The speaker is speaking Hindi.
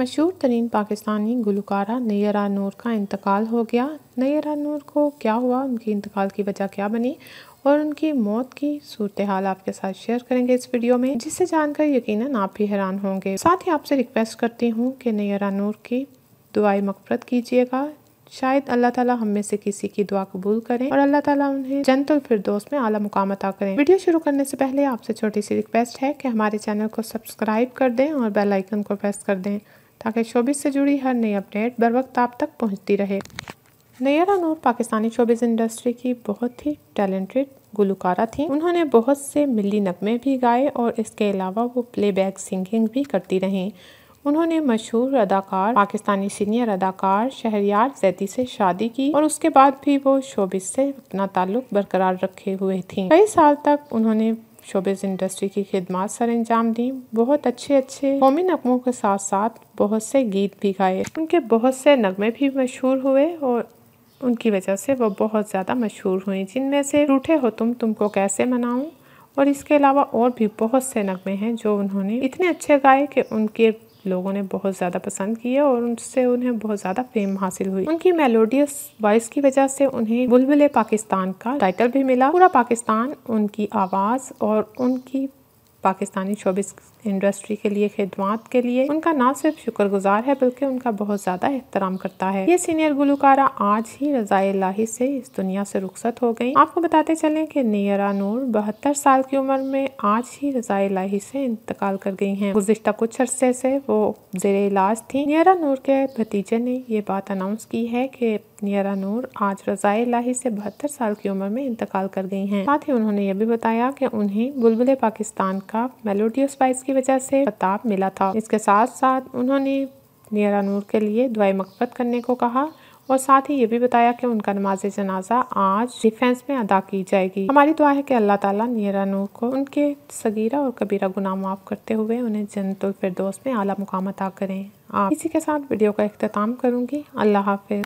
मशहूर तरीन पाकिस्तानी गुलकारा नैरा नूर का इंतकाल हो गया नैरा नूर को क्या हुआ उनके इंतकाल की वजह क्या बनी और उनकी मौत की सूरत हाल आपके साथ शेयर करेंगे इस वीडियो में जिससे जानकर यकीनन आप भी हैरान होंगे साथ ही आपसे रिक्वेस्ट करती हूँ कि नैरा नूर की दुआई मकफरत कीजिएगा शायद अल्लाह ताला हम में से किसी की दुआ कबूल करें और अल्लाह ताला उन्हें फिर दोस्त में आला मुकाम अदा करें वीडियो शुरू करने से पहले आपसे छोटी सी रिक्वेस्ट है कि हमारे चैनल को सब्सक्राइब कर दें और बेल आइकन को प्रेस कर दें ताकि शोबिस से जुड़ी हर नई अपडेट बर वक्त आप तक पहुँचती रहे नैरा नूर पाकिस्तानी शोबिस इंडस्ट्री की बहुत ही टैलेंटेड गुलकारा थी उन्होंने बहुत से मिली नगमे भी गाए और इसके अलावा वो प्लेबैक सिंगिंग भी करती रहीं उन्होंने मशहूर अदाकार पाकिस्तानी सीनियर अदाकार शहरियार जैदी से शादी की और उसके बाद भी वो शोबिस से अपना ताल्लुक बरकरार रखे हुए थी कई साल तक उन्होंने शोबिस इंडस्ट्री की खिदमत सर अंजाम दी बहुत अच्छे अच्छे कौमी नगमों के साथ साथ बहुत से गीत भी गाए उनके बहुत से नगमे भी मशहूर हुए और उनकी वजह से वो बहुत ज़्यादा मशहूर हुए जिनमें से रूठे हो तुम तुमको कैसे मनाऊँ और इसके अलावा और भी बहुत से नगमे हैं जो उन्होंने इतने अच्छे गाए कि उनके लोगों ने बहुत ज़्यादा पसंद किया और उनसे उन्हें बहुत ज़्यादा फेम हासिल हुई उनकी मेलोडियस वॉइस की वजह से उन्हें बुलबुल पाकिस्तान का टाइटल भी मिला पूरा पाकिस्तान उनकी आवाज़ और उनकी पाकिस्तानी शोबिस इंडस्ट्री के लिए खिदमत के लिए उनका ना सिर्फ शुक्रगुजार है बल्कि उनका बहुत ज़्यादा एहतराम करता है ये सीनियर गुलकारा आज ही रजाए लाही से इस दुनिया से रुखसत हो गई आपको बताते चलें कि नियरा नूर बहत्तर साल की उम्र में आज ही रजाए लाही से इंतकाल कर गई हैं गुजशत कुछ अरसे से वो जेर इलाज थी नियरा नूर के भतीजे ने ये बात अनाउंस की है कि नियरा नूर आज रज़ा लाही से बहत्तर साल की उम्र में इंतकाल कर गई हैं साथ ही उन्होंने ये भी बताया कि उन्हें बुलबुल पाकिस्तान का मेलोडियस स्पाइस की वजह से खताब मिला था इसके साथ साथ उन्होंने नूर के लिए दुआई मकबत करने को कहा और साथ ही ये भी बताया कि उनका नमाज जनाजा आज डिफेंस में अदा की जाएगी हमारी दुआ है कि अल्लाह ताला नूर को उनके सगीरा और कबीरा गुनाह माफ़ करते हुए उन्हें जन्नतुल फिरदौस में आला मुकाम अता करें आप इसी के साथ वीडियो का अख्ताम करूँगी अल्लाह हाफिज